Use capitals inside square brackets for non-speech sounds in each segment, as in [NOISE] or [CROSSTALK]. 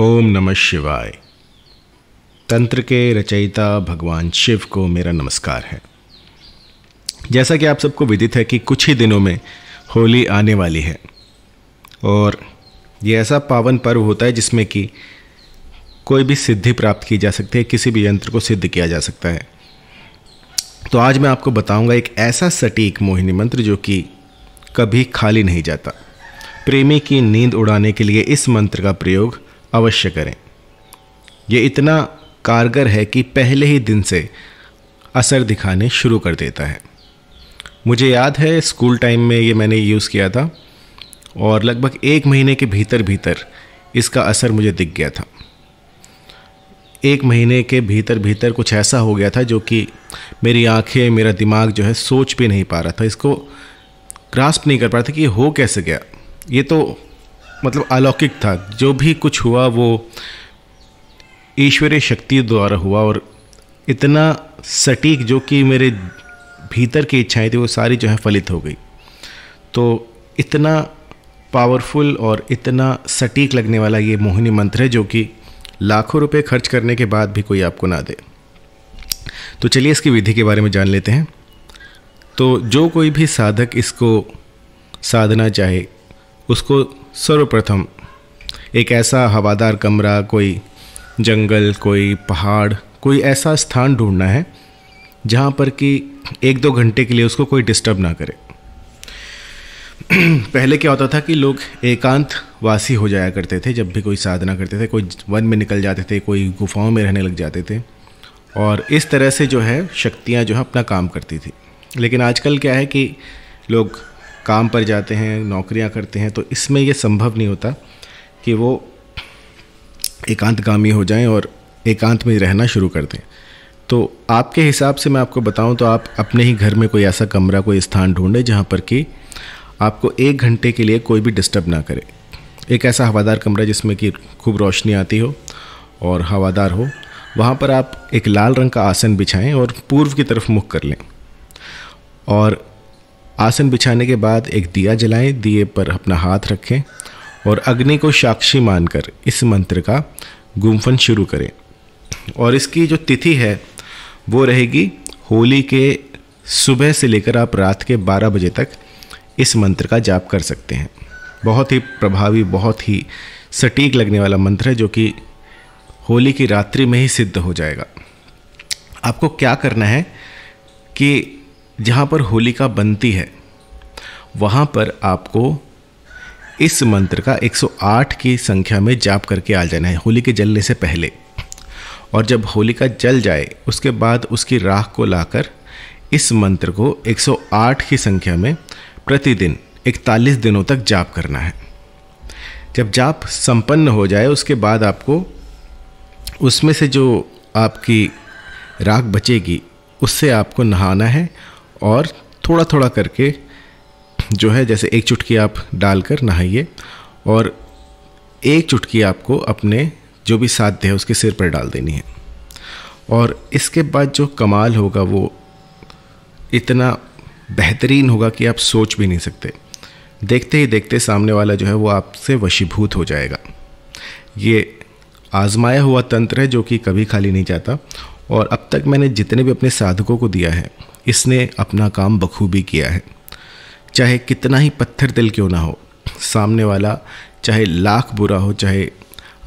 ओम नमः शिवाय तंत्र के रचयिता भगवान शिव को मेरा नमस्कार है जैसा कि आप सबको विदित है कि कुछ ही दिनों में होली आने वाली है और ये ऐसा पावन पर्व होता है जिसमें कि कोई भी सिद्धि प्राप्त की जा सकती है किसी भी यंत्र को सिद्ध किया जा सकता है तो आज मैं आपको बताऊंगा एक ऐसा सटीक मोहिनी मंत्र जो कि कभी खाली नहीं जाता प्रेमी की नींद उड़ाने के लिए इस मंत्र का प्रयोग अवश्य करें ये इतना कारगर है कि पहले ही दिन से असर दिखाने शुरू कर देता है मुझे याद है स्कूल टाइम में ये मैंने यूज़ किया था और लगभग एक महीने के भीतर भीतर इसका असर मुझे दिख गया था एक महीने के भीतर भीतर कुछ ऐसा हो गया था जो कि मेरी आंखें मेरा दिमाग जो है सोच भी नहीं पा रहा था इसको ग्रास्प नहीं कर पा रहा था कि ये हो कैसे गया ये तो मतलब अलौकिक था जो भी कुछ हुआ वो ईश्वरीय शक्ति द्वारा हुआ और इतना सटीक जो कि मेरे भीतर की इच्छाएं थी वो सारी जो है फलित हो गई तो इतना पावरफुल और इतना सटीक लगने वाला ये मोहिनी मंत्र है जो कि लाखों रुपए खर्च करने के बाद भी कोई आपको ना दे तो चलिए इसकी विधि के बारे में जान लेते हैं तो जो कोई भी साधक इसको साधना चाहे उसको सर्वप्रथम एक ऐसा हवादार कमरा कोई जंगल कोई पहाड़ कोई ऐसा स्थान ढूंढना है जहाँ पर कि एक दो घंटे के लिए उसको कोई डिस्टर्ब ना करे [CLEARS THROAT] पहले क्या होता था कि लोग एकांत वासी हो जाया करते थे जब भी कोई साधना करते थे कोई वन में निकल जाते थे कोई गुफाओं में रहने लग जाते थे और इस तरह से जो है शक्तियाँ जो है अपना काम करती थी लेकिन आजकल क्या है कि लोग काम पर जाते हैं नौकरियां करते हैं तो इसमें यह संभव नहीं होता कि वो एकांतगामी हो जाएं और एकांत में रहना शुरू कर दें तो आपके हिसाब से मैं आपको बताऊं तो आप अपने ही घर में कोई ऐसा कमरा कोई स्थान ढूंढें जहां पर कि आपको एक घंटे के लिए कोई भी डिस्टर्ब ना करे एक ऐसा हवादार कमरा जिसमें कि खूब रोशनी आती हो और हवादार हो वहाँ पर आप एक लाल रंग का आसन बिछाएं और पूर्व की तरफ मुख कर लें और आसन बिछाने के बाद एक दिया जलाएं दिए पर अपना हाथ रखें और अग्नि को साक्षी मानकर इस मंत्र का गुम्फन शुरू करें और इसकी जो तिथि है वो रहेगी होली के सुबह से लेकर आप रात के 12 बजे तक इस मंत्र का जाप कर सकते हैं बहुत ही प्रभावी बहुत ही सटीक लगने वाला मंत्र है जो कि होली की रात्रि में ही सिद्ध हो जाएगा आपको क्या करना है कि जहाँ पर होलिका बनती है वहाँ पर आपको इस मंत्र का 108 की संख्या में जाप करके आ जाना है होली के जलने से पहले और जब होलिका जल जाए उसके बाद उसकी राख को लाकर इस मंत्र को 108 की संख्या में प्रतिदिन 41 दिनों तक जाप करना है जब जाप संपन्न हो जाए उसके बाद आपको उसमें से जो आपकी राख बचेगी उससे आपको नहाना है और थोड़ा थोड़ा करके जो है जैसे एक चुटकी आप डालकर नहाइए और एक चुटकी आपको अपने जो भी साध्य है उसके सिर पर डाल देनी है और इसके बाद जो कमाल होगा वो इतना बेहतरीन होगा कि आप सोच भी नहीं सकते देखते ही देखते सामने वाला जो है वो आपसे वशीभूत हो जाएगा ये आजमाया हुआ तंत्र है जो कि कभी खाली नहीं जाता और अब तक मैंने जितने भी अपने साधकों को दिया है इसने अपना काम बखूबी किया है चाहे कितना ही पत्थर दिल क्यों ना हो सामने वाला चाहे लाख बुरा हो चाहे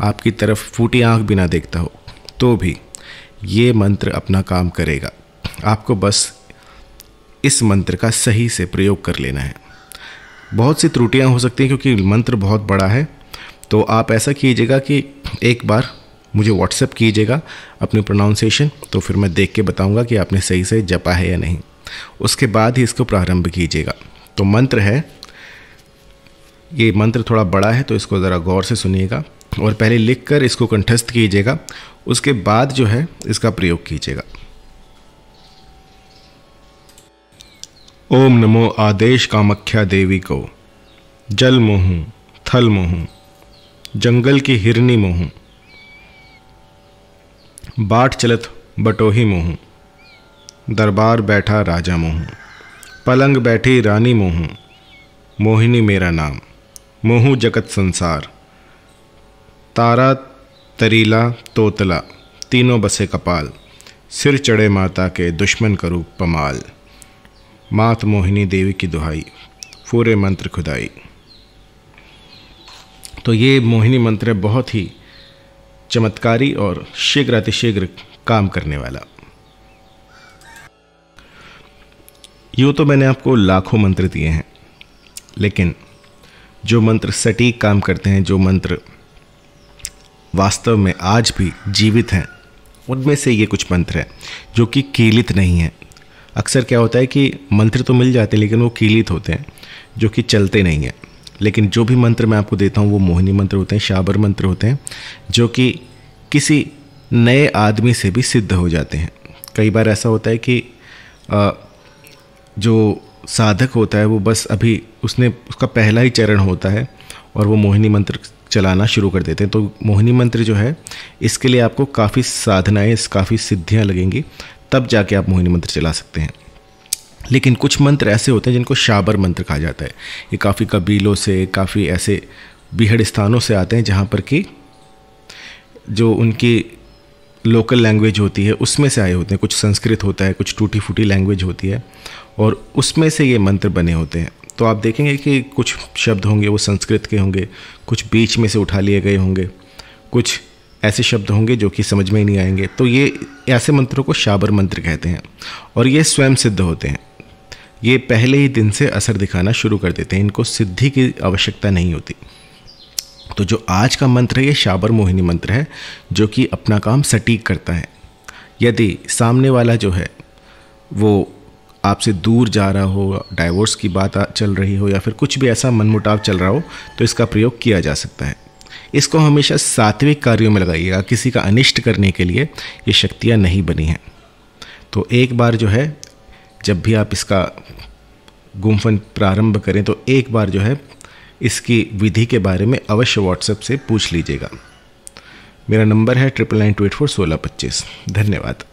आपकी तरफ फूटी आंख भी ना देखता हो तो भी ये मंत्र अपना काम करेगा आपको बस इस मंत्र का सही से प्रयोग कर लेना है बहुत सी त्रुटियां हो सकती हैं क्योंकि मंत्र बहुत बड़ा है तो आप ऐसा कीजिएगा कि एक बार मुझे व्हाट्सएप कीजिएगा अपनी प्रोनाउंसिएशन तो फिर मैं देख के बताऊँगा कि आपने सही से जपा है या नहीं उसके बाद ही इसको प्रारंभ कीजिएगा तो मंत्र है ये मंत्र थोड़ा बड़ा है तो इसको ज़रा गौर से सुनिएगा और पहले लिख कर इसको कंठस्थ कीजिएगा उसके बाद जो है इसका प्रयोग कीजिएगा ओम नमो आदेश कामख्या देवी को जल मोहूँ थल मोहूँ जंगल की हिरनी मोहूँ बाट चलत बटोही मोहूँ दरबार बैठा राजा मोहूँ पलंग बैठी रानी मोहूँ मोहिनी मेरा नाम मोहूँ जगत संसार तारा तरीला तोतला तीनों बसे कपाल सिर चढ़े माता के दुश्मन करूँ पमाल मात मोहिनी देवी की दुहाई पूरे मंत्र खुदाई तो ये मोहिनी मंत्र बहुत ही चमत्कारी और शीघ्र अतिशीघ्र काम करने वाला यूँ तो मैंने आपको लाखों मंत्र दिए हैं लेकिन जो मंत्र सटीक काम करते हैं जो मंत्र वास्तव में आज भी जीवित हैं उनमें से ये कुछ मंत्र हैं जो कि कीलित नहीं हैं अक्सर क्या होता है कि मंत्र तो मिल जाते हैं लेकिन वो कीलित होते हैं जो कि चलते नहीं हैं लेकिन जो भी मंत्र मैं आपको देता हूँ वो मोहिनी मंत्र होते हैं शाबर मंत्र होते हैं जो कि किसी नए आदमी से भी सिद्ध हो जाते हैं कई बार ऐसा होता है कि आ, जो साधक होता है वो बस अभी उसने उसका पहला ही चरण होता है और वो मोहिनी मंत्र चलाना शुरू कर देते हैं तो मोहिनी मंत्र जो है इसके लिए आपको काफ़ी साधनाएँ काफ़ी सिद्धियाँ लगेंगी तब जाके आप मोहिनी मंत्र चला सकते हैं लेकिन कुछ मंत्र ऐसे होते हैं जिनको शाबर मंत्र कहा जाता है ये काफ़ी कबीलों से काफ़ी ऐसे बिहड़ स्थानों से आते हैं जहाँ पर कि जो उनकी लोकल लैंग्वेज होती है उसमें से आए होते हैं कुछ संस्कृत होता है कुछ टूटी फूटी लैंग्वेज होती है और उसमें से ये मंत्र बने होते हैं तो आप देखेंगे कि कुछ शब्द होंगे वो संस्कृत के होंगे कुछ बीच में से उठा लिए गए होंगे कुछ ऐसे शब्द होंगे जो कि समझ में ही नहीं आएंगे तो ये ऐसे मंत्रों को शाबर मंत्र कहते हैं और ये स्वयं सिद्ध होते हैं ये पहले ही दिन से असर दिखाना शुरू कर देते हैं इनको सिद्धि की आवश्यकता नहीं होती तो जो आज का मंत्र है ये शाबर मोहिनी मंत्र है जो कि अपना काम सटीक करता है यदि सामने वाला जो है वो आपसे दूर जा रहा हो डाइवोर्स की बात चल रही हो या फिर कुछ भी ऐसा मनमुटाव चल रहा हो तो इसका प्रयोग किया जा सकता है इसको हमेशा सात्विक कार्यों में लगाइएगा किसी का अनिष्ट करने के लिए ये शक्तियाँ नहीं बनी हैं तो एक बार जो है जब भी आप इसका गुम्फन प्रारंभ करें तो एक बार जो है इसकी विधि के बारे में अवश्य व्हाट्सएप से पूछ लीजिएगा मेरा नंबर है triple nine two eight four सोलह पच्चीस धन्यवाद